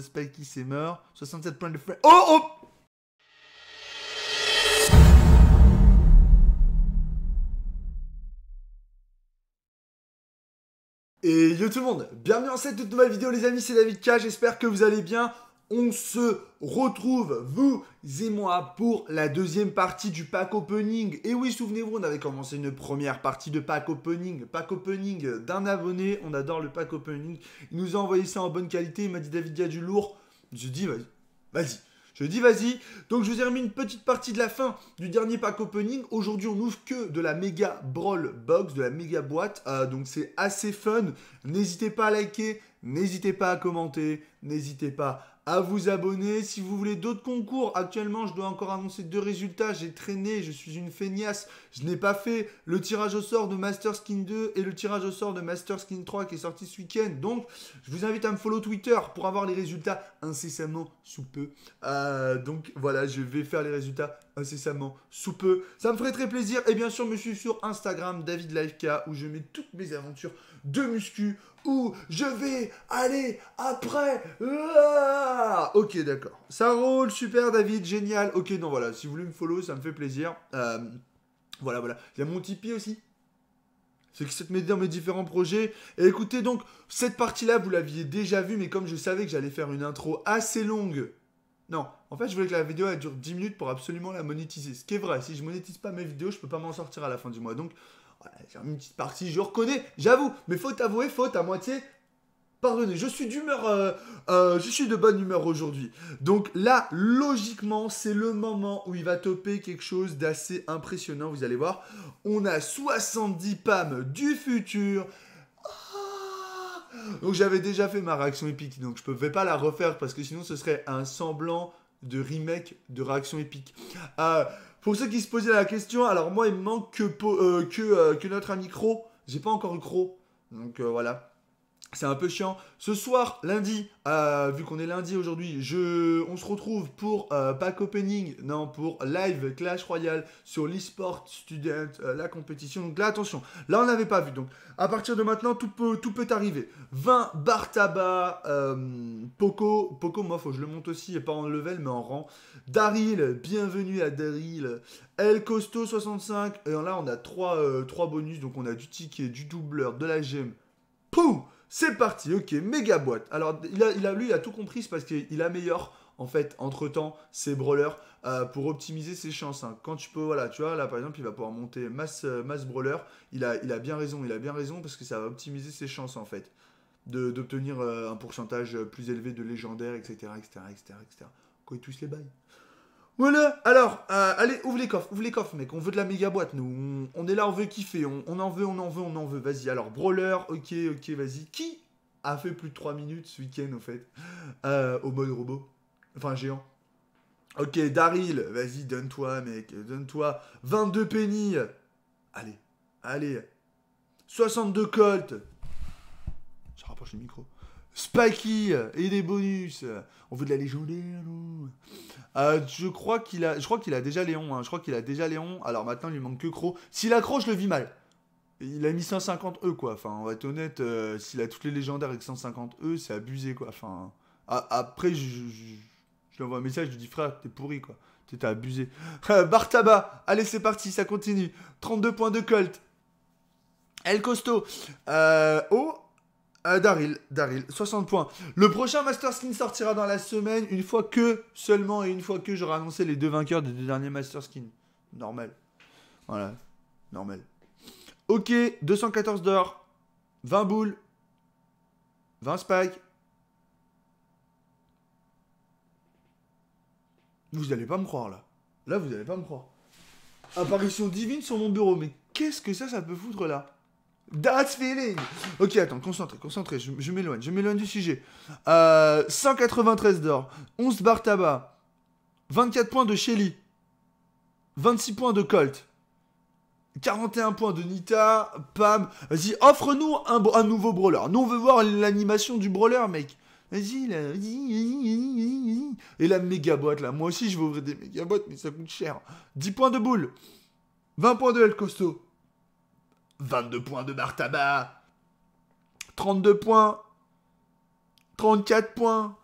Spikey s'est meurt. 67 points de frais. Oh oh Et yo tout le monde, bienvenue dans cette toute nouvelle vidéo les amis, c'est David K, j'espère que vous allez bien on se retrouve, vous et moi, pour la deuxième partie du pack opening. Et oui, souvenez-vous, on avait commencé une première partie de pack opening. Pack opening d'un abonné, on adore le pack opening. Il nous a envoyé ça en bonne qualité, il m'a dit David, il y a du lourd. Je dis vas-y, vas-y. Je dis vas-y. Donc je vous ai remis une petite partie de la fin du dernier pack opening. Aujourd'hui on n'ouvre que de la méga brawl box, de la méga boîte. Euh, donc c'est assez fun. N'hésitez pas à liker, n'hésitez pas à commenter. N'hésitez pas à vous abonner. Si vous voulez d'autres concours, actuellement, je dois encore annoncer deux résultats. J'ai traîné, je suis une feignasse. Je n'ai pas fait le tirage au sort de Master Skin 2 et le tirage au sort de Master Skin 3 qui est sorti ce week-end. Donc, je vous invite à me follow Twitter pour avoir les résultats incessamment sous peu. Euh, donc, voilà, je vais faire les résultats incessamment sous peu. Ça me ferait très plaisir. Et bien sûr, me suis sur Instagram, David où je mets toutes mes aventures de muscu, où je vais aller après ah, ok, d'accord. Ça roule, super David, génial. Ok, non, voilà, si vous voulez me follow, ça me fait plaisir. Euh, voilà, voilà. Il y a mon Tipeee aussi. C'est que cette dans mes différents projets. Et écoutez, donc, cette partie-là, vous l'aviez déjà vue, mais comme je savais que j'allais faire une intro assez longue. Non, en fait, je voulais que la vidéo elle dure 10 minutes pour absolument la monétiser. Ce qui est vrai, si je monétise pas mes vidéos, je peux pas m'en sortir à la fin du mois. Donc, voilà, j'ai une petite partie, je reconnais, j'avoue, mais faute avouée, faute à moitié, pardonnez, je suis d'humeur, euh, euh, je suis de bonne humeur aujourd'hui. Donc là, logiquement, c'est le moment où il va toper quelque chose d'assez impressionnant, vous allez voir. On a 70 PAM du futur. Ah donc j'avais déjà fait ma réaction épique, donc je ne pouvais pas la refaire parce que sinon ce serait un semblant de remake de réaction épique. Euh, pour ceux qui se posaient la question, alors moi il me manque que, que, notre ami J'ai pas encore le Cro. Donc voilà. C'est un peu chiant. Ce soir, lundi, euh, vu qu'on est lundi aujourd'hui, je, on se retrouve pour euh, pack opening, non, pour live Clash Royale sur l'eSport Student, euh, la compétition. Donc là, attention, là on n'avait pas vu. Donc à partir de maintenant, tout peut, tout peut arriver. 20 bar euh, Poco, Poco, moi faut que je le monte aussi, et pas en level, mais en rang. Daryl, bienvenue à Daryl. El Costo 65, et là on a 3, 3 bonus, donc on a du ticket, du doubleur, de la gemme. Pouh c'est parti, ok, méga boîte. Alors, il a, lui, il a tout compris, c'est parce qu'il améliore, en fait, entre-temps, ses brawlers euh, pour optimiser ses chances. Hein. Quand tu peux, voilà, tu vois, là, par exemple, il va pouvoir monter masse, euh, masse brawler. Il a, il a bien raison, il a bien raison, parce que ça va optimiser ses chances, en fait, d'obtenir euh, un pourcentage plus élevé de légendaires, etc., etc., etc., etc. tous les bails alors, euh, allez, ouvre les coffres, ouvre les coffres, mec, on veut de la méga boîte, nous, on, est là, on veut kiffer, on, on, en veut, on en veut, on en veut, vas-y, alors, brawler, ok, ok, vas-y, qui a fait plus de 3 minutes ce week-end, au fait, euh, au mode robot, enfin, géant Ok, Daryl, vas-y, donne-toi, mec, donne-toi 22 pennies, allez, allez, 62 Colt, je rapproche le micro, Spikey et des bonus. On veut de la légendaire, euh, je crois qu'il a, je crois qu'il a déjà Léon. Hein. Je crois qu'il a déjà Léon. Alors maintenant, il lui manque que Cro. S'il accroche, le vis mal. Il a mis 150 E quoi. Enfin, on va être honnête. Euh, s'il a toutes les légendaires avec 150 E, c'est abusé quoi. Enfin, après, je, je, lui envoie un message. Je lui dis frère, t'es pourri quoi. T'es abusé. Euh, Bartaba, allez c'est parti, ça continue. 32 points de Colt. El Costo. oh, euh, Daryl, Daryl, 60 points. Le prochain Master Skin sortira dans la semaine, une fois que, seulement et une fois que j'aurai annoncé les deux vainqueurs des deux derniers Master Skin. Normal. Voilà, normal. Ok, 214 d'or, 20 boules, 20 spikes. Vous allez pas me croire là. Là, vous allez pas me croire. Apparition divine sur mon bureau, mais qu'est-ce que ça, ça peut foutre là That's feeling Ok, attends, concentré, concentré, je, m'éloigne, je m'éloigne du sujet. 193 euh, d'or, 11 bar tabac, 24 points de Shelly, 26 points de Colt, 41 points de Nita, Pam. Vas-y, offre-nous un, nouveau brawler. Nous, on veut voir l'animation du brawler, mec. Vas-y, là, Et la méga boîte, là. Moi aussi, je vais ouvrir des méga boîtes, mais ça coûte cher. 10 points de boule, 20 points de El Costo. 22 points de Bartaba. 32 points. 34 points.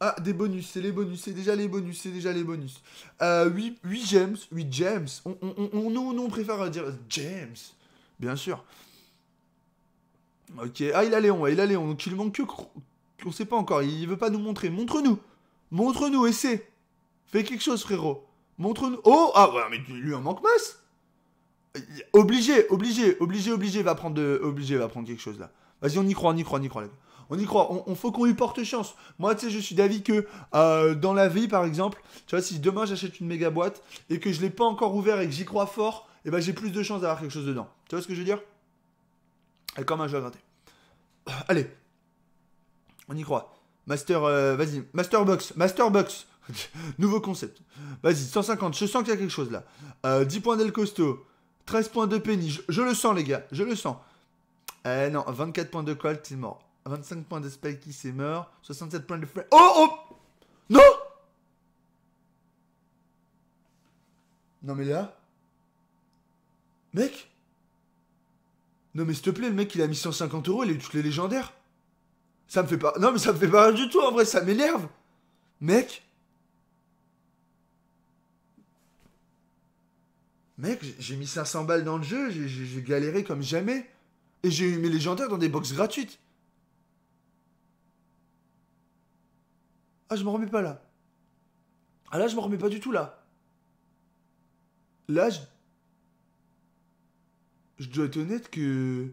Ah, des bonus, c'est les bonus, c'est déjà les bonus, c'est déjà les bonus. Euh, 8, 8 gems, 8 gems. On, on, on, on, préfère dire james, bien sûr. Ok, ah, il a Léon, il a Léon, donc il manque que... On sait pas encore, il veut pas nous montrer. Montre-nous Montre-nous, essaie Fais quelque chose, frérot Montre-nous... Oh Ah, mais lui, en manque masse Obligé, obligé, obligé, obligé va prendre, de, obligé va prendre quelque chose là. Vas-y, on y croit, on y croit, on y croit. On y croit. On, faut qu'on lui porte chance. Moi, tu sais, je suis d'avis que euh, dans la vie, par exemple, tu vois, si demain j'achète une méga boîte et que je l'ai pas encore ouvert et que j'y crois fort, et eh ben j'ai plus de chances d'avoir quelque chose dedans. Tu vois ce que je veux dire Et comme un jeu à euh, Allez, on y croit. Master, euh, vas-y, Masterbox, Masterbox, nouveau concept. Vas-y, 150, je sens qu'il y a quelque chose là. 10 points d'El Costo, 13 points de Penny. Je, le sens, les gars. Je le sens. Eh non, 24 points de Colt, c'est mort. 25 points de Spikey, c'est mort. 67 points de Oh, oh Non Non, mais là. Mec Non, mais s'il te plaît, le mec, il a mis 150 euros, il a eu toutes les légendaires. Ça me fait pas. Non, mais ça me fait pas rien du tout, en vrai, ça m'énerve. Mec Mec, j'ai mis 500 balles dans le jeu, j'ai galéré comme jamais. Et j'ai eu mes légendaires dans des boxes gratuites. Ah, je m'en remets pas là. Ah là, je me remets pas du tout là. Là, je... je dois être honnête que...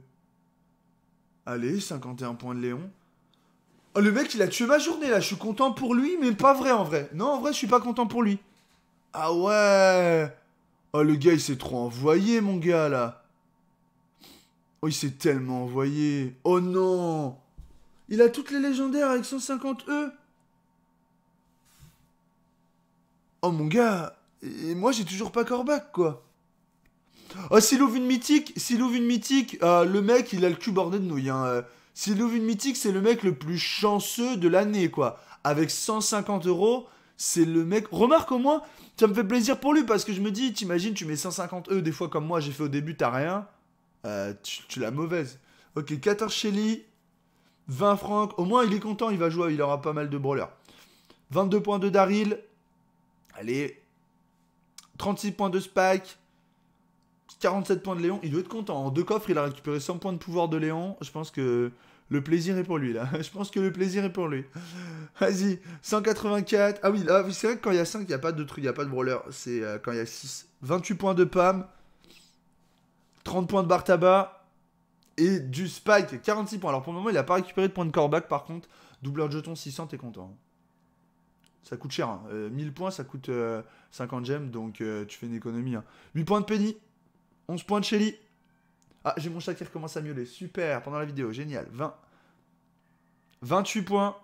Allez, 51 points de Léon. Oh, le mec, il a tué ma journée là. Je suis content pour lui, mais pas vrai en vrai. Non, en vrai, je suis pas content pour lui. Ah ouais. Oh, le gars, il s'est trop envoyé, mon gars, là. Oh, il s'est tellement envoyé. Oh non Il a toutes les légendaires avec 150 E. Oh, mon gars Et moi, j'ai toujours pas Corbac, quoi. Oh, s'il ouvre une mythique, s'il ouvre une mythique, ah, le mec, il a le cul bordé de nouilles, hein, euh. s'il ouvre une mythique, c'est le mec le plus chanceux de l'année, quoi. Avec 150 euros, c'est le mec. Remarque au moins, ça me fait plaisir pour lui parce que je me dis, t'imagines, tu mets 150 E des fois comme moi, j'ai fait au début, t'as rien. Euh, tu, tu l'as mauvaise. Ok, 14 Shelly, 20 francs. Au moins, il est content, il va jouer, il aura pas mal de brawlers. 22 points de Daryl. Allez. 36 points de Spike. 47 points de Léon. Il doit être content. En deux coffres, il a récupéré 100 points de pouvoir de Léon. Je pense que le plaisir est pour lui, là. Je pense que le plaisir est pour lui. Vas-y, 184. Ah oui, là, c'est vrai que quand il y a 5, il n'y a pas de truc, il n'y a pas de brawler. C'est euh, quand il y a 6. 28 points de PAM, 30 points de Bartaba. et du spike, 46 points. Alors pour le moment, il n'a pas récupéré de points de corbac, par contre. Doubleur de jeton 600, t'es content. Hein. Ça coûte cher. 1000 hein. euh, points, ça coûte 50 euh, gemmes, donc tu fais une économie. 8 hein. points de Penny, 11 points de Shelly, ah, j'ai mon chat qui recommence à miauler. Super, pendant la vidéo, génial. 20. 28 points.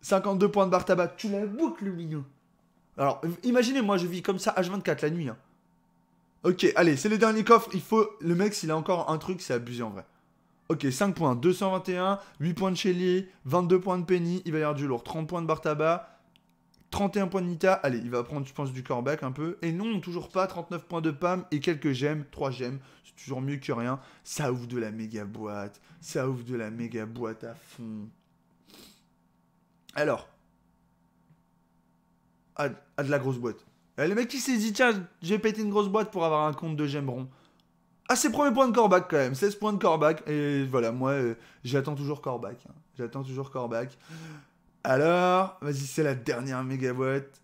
52 points de bar tabac. Tu la boucles, le mignon. Alors, imaginez, moi, je vis comme ça H24 la nuit. Hein. Ok, allez, c'est les derniers coffres. Il faut. Le mec, s'il a encore un truc, c'est abusé en vrai. Ok, 5 points, 221, 8 points de Shelly, 22 points de Penny, il va y avoir du lourd, 30 points de Bartaba, 31 points de Nita, allez, il va prendre, je pense, du corback un peu. Et non, toujours pas, 39 points de PAM et quelques gemmes, 3 gemmes, c'est toujours mieux que rien. Ça ouvre de la méga boîte, ça ouvre de la méga boîte à fond. Alors, à, de la grosse boîte. Et eh, le mec qui s'est dit, tiens, j'ai pété une grosse boîte pour avoir un compte de gemmes rond. Ah, ses premiers points de Corbac quand même, 16 points de Corbac. Et voilà, moi, euh, j'attends toujours Corbac, hein. J'attends toujours corback. Alors, vas-y, c'est la dernière méga boîte.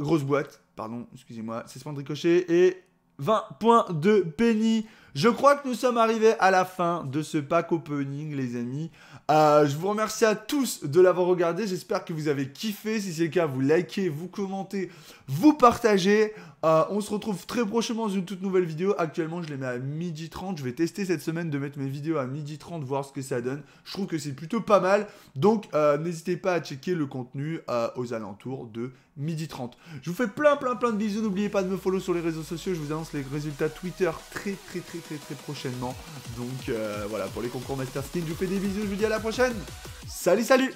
Grosse boîte, pardon, excusez-moi. C'est de Ricochet et 20 points de penny. Je crois que nous sommes arrivés à la fin de ce pack opening, les amis. Euh, je vous remercie à tous de l'avoir regardé. J'espère que vous avez kiffé. Si c'est le cas, vous likez, vous commentez, vous partagez. Euh, on se retrouve très prochainement dans une toute nouvelle vidéo. Actuellement, je les mets à midi 30 Je vais tester cette semaine de mettre mes vidéos à midi 30 voir ce que ça donne. Je trouve que c'est plutôt pas mal. Donc, euh, n'hésitez pas à checker le contenu euh, aux alentours de midi 30 Je vous fais plein, plein, plein de bisous. N'oubliez pas de me follow sur les réseaux sociaux. Je vous annonce les résultats Twitter très, très, très, très, très prochainement. Donc, voilà, pour les concours Master Skin, je vous fais des bisous. Je vous dis à la prochaine. Salut, salut